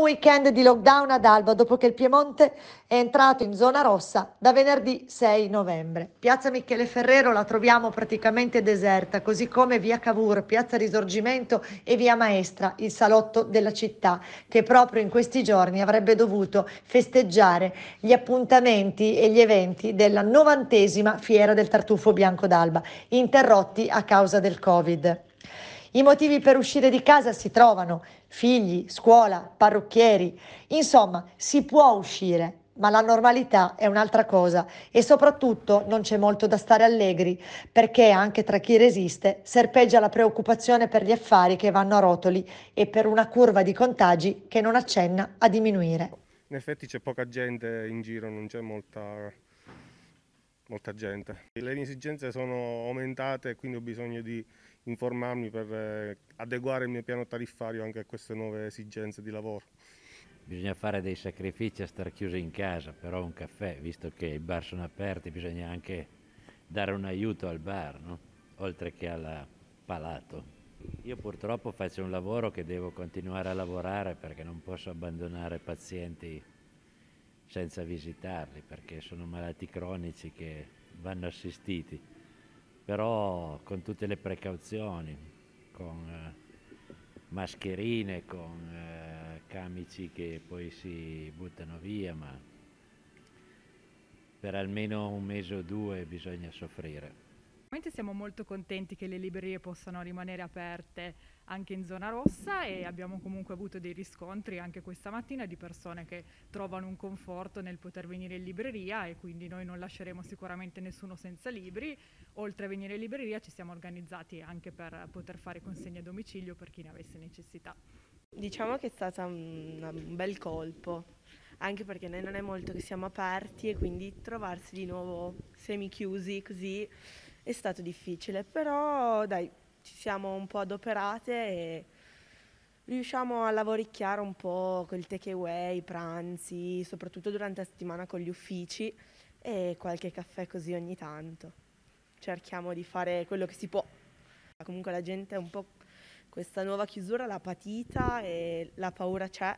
weekend di lockdown ad Alba dopo che il Piemonte è entrato in zona rossa da venerdì 6 novembre. Piazza Michele Ferrero la troviamo praticamente deserta, così come via Cavour, piazza Risorgimento e via Maestra, il salotto della città, che proprio in questi giorni avrebbe dovuto festeggiare gli appuntamenti e gli eventi della novantesima fiera del tartufo bianco d'Alba, interrotti a causa del Covid. I motivi per uscire di casa si trovano, figli, scuola, parrucchieri, insomma si può uscire, ma la normalità è un'altra cosa e soprattutto non c'è molto da stare allegri perché anche tra chi resiste serpeggia la preoccupazione per gli affari che vanno a rotoli e per una curva di contagi che non accenna a diminuire. In effetti c'è poca gente in giro, non c'è molta molta gente. Le mie esigenze sono aumentate e quindi ho bisogno di informarmi per eh, adeguare il mio piano tariffario anche a queste nuove esigenze di lavoro. Bisogna fare dei sacrifici a star chiusi in casa, però un caffè, visto che i bar sono aperti, bisogna anche dare un aiuto al bar, no? oltre che al palato. Io purtroppo faccio un lavoro che devo continuare a lavorare perché non posso abbandonare pazienti senza visitarli perché sono malati cronici che vanno assistiti, però con tutte le precauzioni, con eh, mascherine, con eh, camici che poi si buttano via, ma per almeno un mese o due bisogna soffrire sicuramente siamo molto contenti che le librerie possano rimanere aperte anche in zona rossa e abbiamo comunque avuto dei riscontri anche questa mattina di persone che trovano un conforto nel poter venire in libreria e quindi noi non lasceremo sicuramente nessuno senza libri. Oltre a venire in libreria ci siamo organizzati anche per poter fare consegne a domicilio per chi ne avesse necessità. Diciamo che è stato un bel colpo, anche perché noi non è molto che siamo aperti e quindi trovarsi di nuovo semi chiusi così è stato difficile, però dai, ci siamo un po' adoperate e riusciamo a lavoricchiare un po' con il takeaway, i pranzi, soprattutto durante la settimana con gli uffici e qualche caffè così ogni tanto. Cerchiamo di fare quello che si può. Comunque la gente è un po' questa nuova chiusura la patita e la paura c'è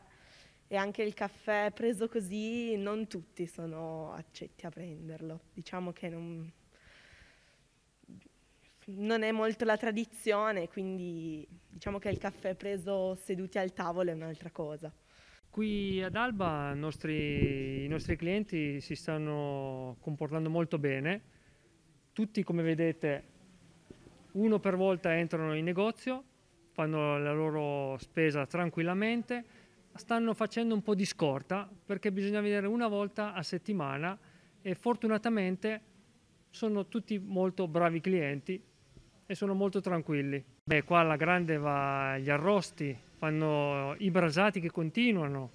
e anche il caffè preso così non tutti sono accetti a prenderlo. Diciamo che non non è molto la tradizione, quindi diciamo che il caffè preso seduti al tavolo è un'altra cosa. Qui ad Alba nostri, i nostri clienti si stanno comportando molto bene, tutti come vedete uno per volta entrano in negozio, fanno la loro spesa tranquillamente, stanno facendo un po' di scorta perché bisogna vedere una volta a settimana e fortunatamente sono tutti molto bravi clienti e sono molto tranquilli. Beh, qua alla grande va gli arrosti, fanno i brasati che continuano,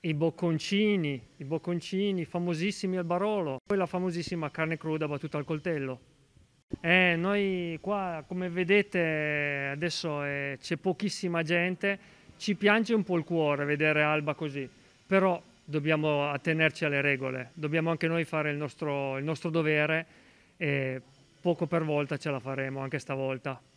i bocconcini, i bocconcini famosissimi al Barolo, poi la famosissima carne cruda battuta al coltello. Eh, noi qua, come vedete, adesso eh, c'è pochissima gente, ci piange un po' il cuore vedere Alba così, però dobbiamo attenerci alle regole, dobbiamo anche noi fare il nostro, il nostro dovere. Eh, poco per volta ce la faremo anche stavolta.